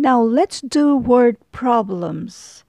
Now, let's do word problems.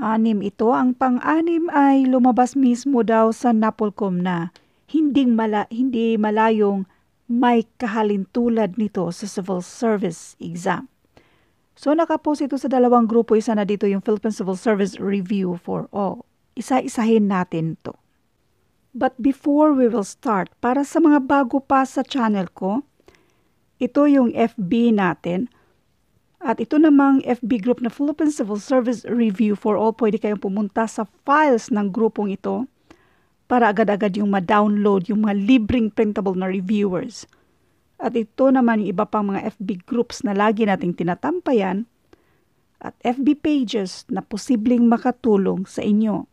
Anim ito. Ang pang-anim ay lumabas mismo daw sa Napolcom na hindi, mala, hindi malayong may kahalintulad nito sa civil service exam. So, nakapos ito sa dalawang grupo. Isa na dito yung Philippine Civil Service Review for All. Oh, isa-isahin natin to. But before we will start, para sa mga bago pa sa channel ko, ito yung FB natin – at ito namang FB group na Philippine Civil Service Review for All, pwede kayong pumunta sa files ng grupong ito para agad-agad yung ma-download yung mga libreng printable na reviewers. At ito naman yung iba pang mga FB groups na lagi nating tinatampayan at FB pages na posibleng makatulong sa inyo.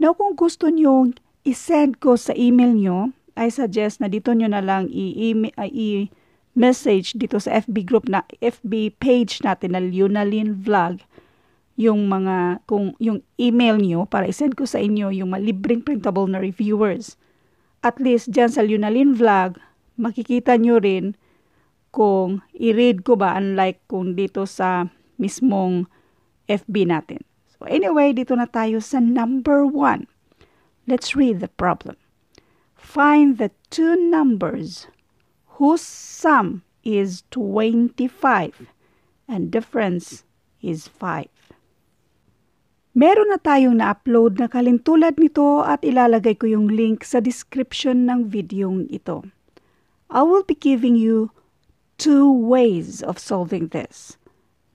Now kung gusto nyo i-send ko sa email nyo, I suggest na dito nyo na lang i-email, i-, -email, i i message dito sa FB group na FB page natin na Lunalin Vlog yung mga kung yung email niyo para i-send ko sa inyo yung malibreng printable na reviewers. At least diyan sa Lunalin Vlog makikita niyo rin kung i-read ko ba unlike kung dito sa mismong FB natin. So anyway, dito na tayo sa number 1. Let's read the problem. Find the two numbers whose sum is 25 and difference is 5. Meron na tayong na-upload na kalintulad nito at ilalagay ko yung link sa description ng video ito. I will be giving you two ways of solving this.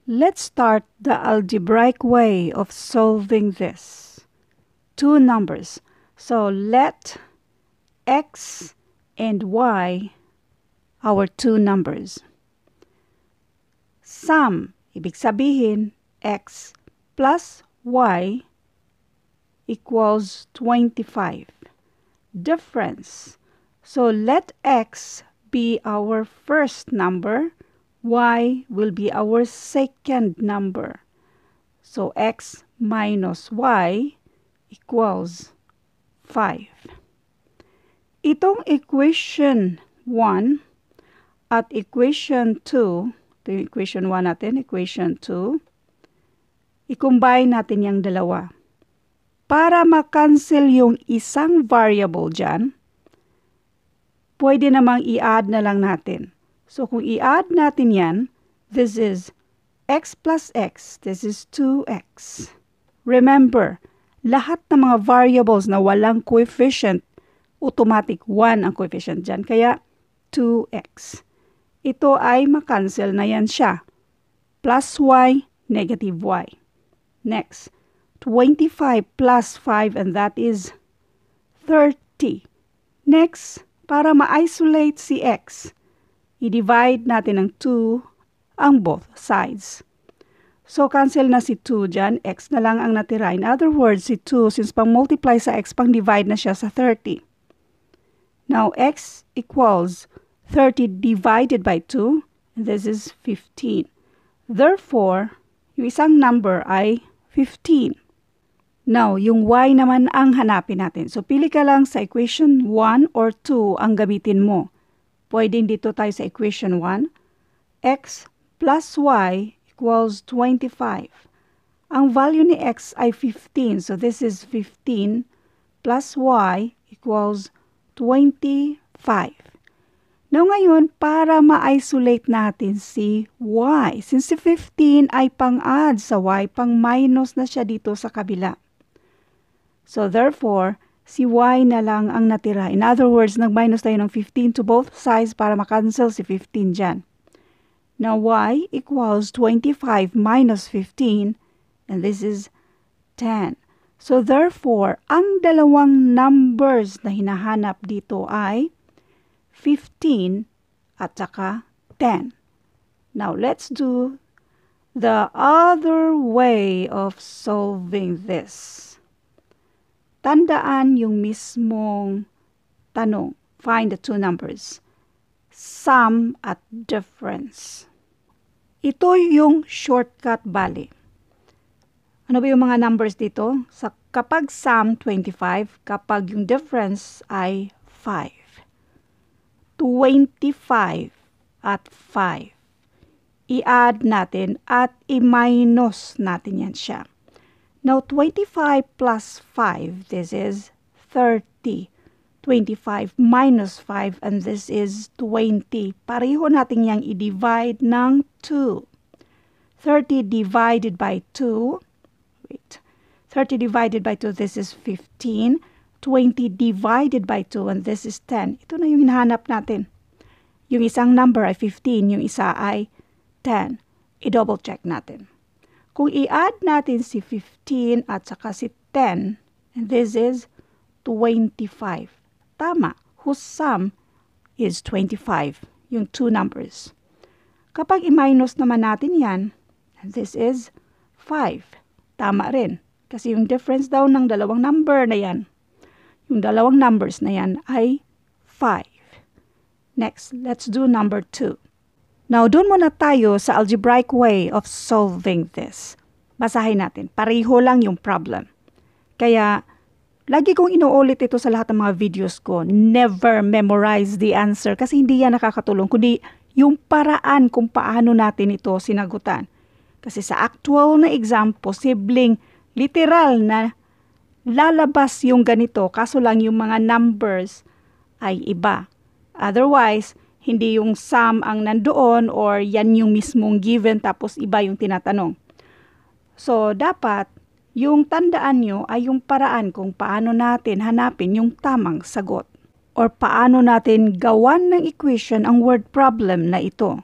Let's start the algebraic way of solving this. Two numbers. So let x and y our two numbers. Sum, ibig sabihin, x plus y equals 25. Difference. So let x be our first number, y will be our second number. So x minus y equals 5. Itong equation 1 at equation 2, ito yung equation 1 natin, equation 2, i-combine natin yung dalawa. Para makancel yung isang variable dyan, pwede namang i-add na lang natin. So kung i-add natin yan, this is x plus x, this is 2x. Remember, lahat ng mga variables na walang coefficient, automatic 1 ang coefficient dyan. Kaya 2x ito ay makancel na yan siya. Plus y, negative y. Next, 25 plus 5 and that is 30. Next, para ma-isolate si x, i-divide natin ng 2 ang both sides. So, cancel na si 2 dyan. X na lang ang natira. In other words, si 2, since pang-multiply sa x, pang-divide na siya sa 30. Now, x equals 30. 30 divided by 2, this is 15. Therefore, yung isang number ay 15. Now, yung y naman ang hanapin natin. So, pili ka lang sa equation 1 or 2 ang gamitin mo. Pwede dito tayo sa equation 1. x plus y equals 25. Ang value ni x ay 15. So, this is 15 plus y equals 25. Now ngayon, para ma-isolate natin si y, since si 15 ay pang-add sa y, pang-minus na siya dito sa kabila. So therefore, si y na lang ang natira. In other words, nag-minus tayo ng 15 to both sides para makancel si 15 dyan. Now y equals 25 minus 15, and this is 10. So therefore, ang dalawang numbers na hinahanap dito ay 15, at saka 10. Now, let's do the other way of solving this. Tandaan yung mismong tanong. Find the two numbers. Sum at difference. Ito yung shortcut bali. Ano ba yung mga numbers dito? Sa, kapag sum, 25. Kapag yung difference ay 5. 25 at 5. I-add natin at i-minus natin yan siya. Now, 25 plus 5, this is 30. 25 minus 5, and this is 20. Pareho natin yang i-divide ng 2. 30 divided by 2, wait, 30 divided by 2, this is 15. 20 divided by 2 and this is 10. Ito na yung hinahanap natin. Yung isang number ay 15, yung isa ay 10. I-double check natin. Kung i-add natin si 15 at saka si 10, and this is 25. Tama, whose sum is 25, yung two numbers. Kapag i-minus naman natin yan, and this is 5. Tama rin, kasi yung difference daw ng dalawang number na yan yung dalawang numbers na yan ay 5. Next, let's do number 2. Now, doon muna tayo sa algebraic way of solving this. Basahin natin. Pareho lang yung problem. Kaya, lagi kong inuulit ito sa lahat ng mga videos ko. Never memorize the answer kasi hindi yan nakakatulong, kundi yung paraan kung paano natin ito sinagutan. Kasi sa actual na exam, posibleng literal na lalabas yung ganito, kaso lang yung mga numbers ay iba. Otherwise, hindi yung sum ang nandoon or yan yung mismong given tapos iba yung tinatanong. So, dapat yung tandaan nyo ay yung paraan kung paano natin hanapin yung tamang sagot or paano natin gawan ng equation ang word problem na ito.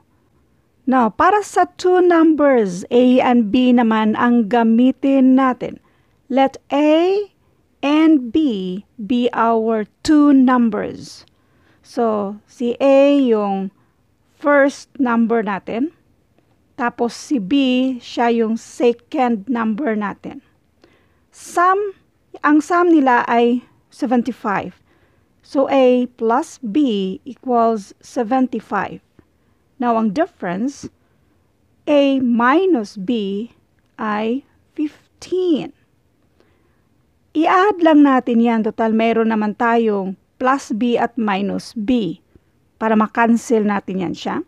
Now, para sa two numbers, A and B naman ang gamitin natin. Let A and B be our two numbers. So, si A yung first number natin. Tapos si B, siya yung second number natin. Sum, ang sum nila ay 75. So, A plus B equals 75. Now, ang difference, A minus B ay 15. I-add lang natin yan. Total, meron naman tayong plus B at minus B para makancel natin yan siya.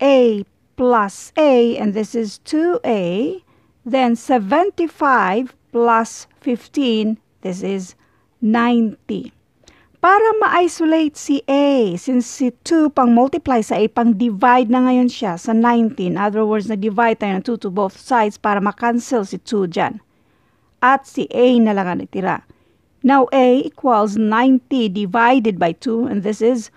A plus A, and this is 2A. Then 75 plus 15, this is 90. Para ma-isolate si A, since si 2 pang multiply sa A, pang divide na ngayon siya sa 19. In other words, na-divide tayo ng 2 to both sides para ma-cancel si 2 dyan at si A na lang ang natira. Now, A equals 90 divided by 2, and this is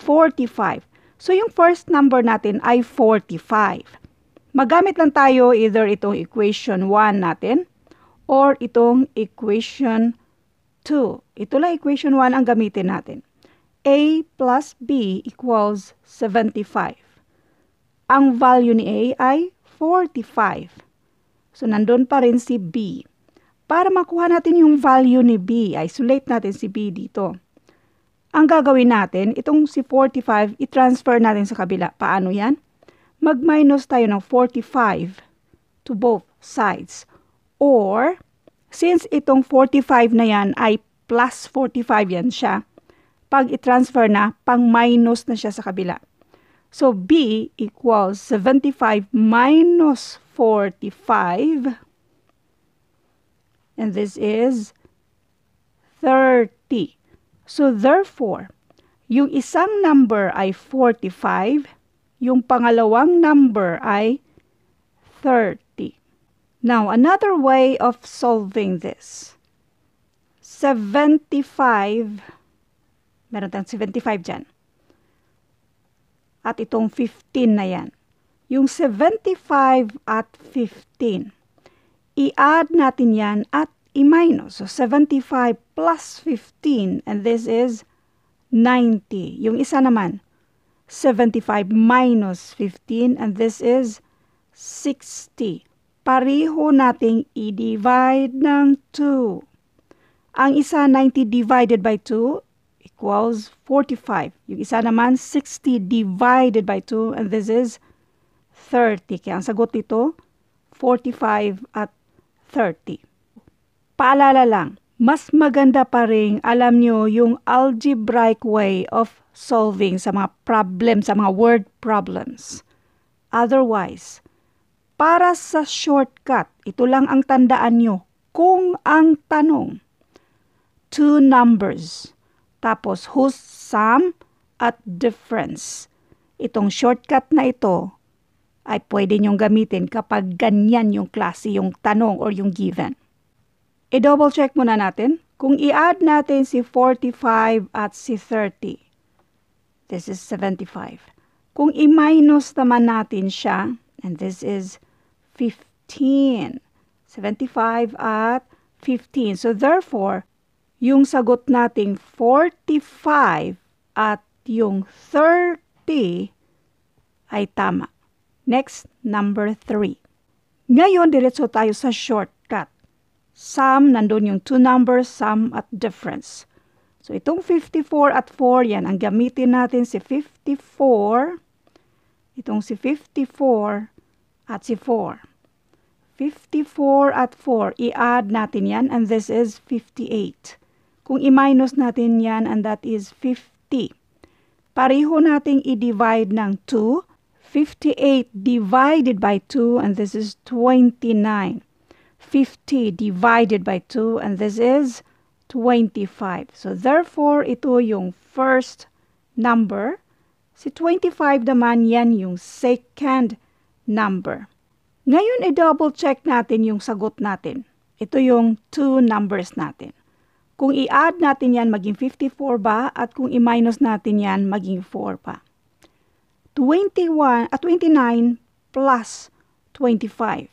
45. So, yung first number natin ay 45. Magamit lang tayo either itong equation 1 natin or itong equation 2. Ito lang equation 1 ang gamitin natin. A plus B equals 75. Ang value ni A ay 45. So, nandun pa rin si B para makuha natin yung value ni B, isolate natin si B dito. Ang gagawin natin, itong si 45, i-transfer natin sa kabila. Paano yan? Mag-minus tayo ng 45 to both sides. Or, since itong 45 na yan ay plus 45 yan siya, pag i-transfer na, pang-minus na siya sa kabila. So, B equals 75 minus 45 and this is 30. So therefore, yung isang number ay 45, yung pangalawang number ay 30. Now, another way of solving this. 75, meron tayong 75 dyan. At itong 15 na yan. Yung 75 at 15 i-add natin yan at i-minus. So, 75 plus 15, and this is 90. Yung isa naman, 75 minus 15, and this is 60. Pariho nating i-divide ng 2. Ang isa, 90 divided by 2 equals 45. Yung isa naman, 60 divided by 2, and this is 30. Kaya ang sagot dito, 45 at 30. Paalala lang, mas maganda pa rin alam nyo yung algebraic way of solving sa mga problem, sa mga word problems. Otherwise, para sa shortcut, ito lang ang tandaan nyo. Kung ang tanong, two numbers, tapos whose sum at difference. Itong shortcut na ito, ay pwede niyong gamitin kapag ganyan yung klase yung tanong or yung given. I-double check muna natin kung i-add natin si 45 at si 30. This is 75. Kung i-minus naman natin siya, and this is 15. 75 at 15. So therefore, yung sagot nating 45 at yung 30 ay tama. Next, number 3. Ngayon, diretso tayo sa shortcut. Sum, nandun yung two numbers, sum at difference. So, itong 54 at 4, yan, ang gamitin natin si 54, itong si 54 at si 4. 54 at 4, i-add natin yan, and this is 58. Kung i-minus natin yan, and that is 50. Pareho nating i-divide ng 2, 58 divided by 2, and this is 29. 50 divided by 2, and this is 25. So, therefore, ito yung first number. Si 25 naman, yan yung second number. Ngayon, i-double check natin yung sagot natin. Ito yung two numbers natin. Kung i-add natin yan, maging 54 ba? At kung i-minus natin yan, maging 4 pa. 21 at uh, 29 plus 25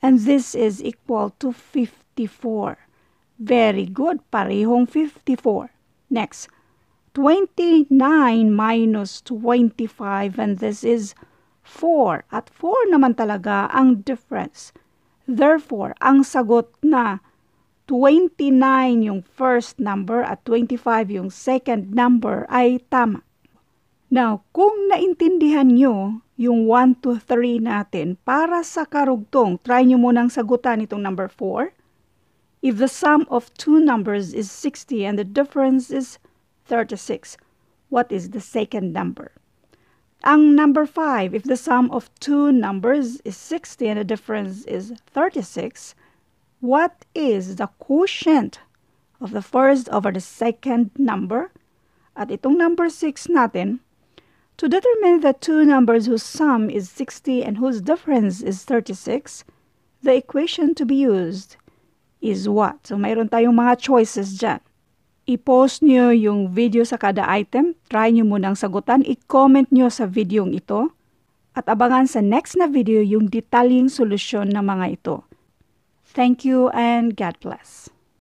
and this is equal to 54 very good parehong 54 next 29 minus 25 and this is 4 at 4 naman talaga ang difference therefore ang sagot na 29 yung first number at 25 yung second number ay tama Now, kung naintindihan nyo yung 1 to 3 natin para sa karugtong, try nyo munang sagutan itong number 4. If the sum of two numbers is 60 and the difference is 36, what is the second number? Ang number 5, if the sum of two numbers is 60 and the difference is 36, what is the quotient of the first over the second number? At itong number 6 natin, To determine the two numbers whose sum is 60 and whose difference is 36, the equation to be used is what? So, mayroon tayong mga choices dyan. I-post nyo yung video sa kada item, try nyo munang sagutan, i-comment nyo sa video ito, at abangan sa next na video yung detalyeng solusyon ng mga ito. Thank you and God bless.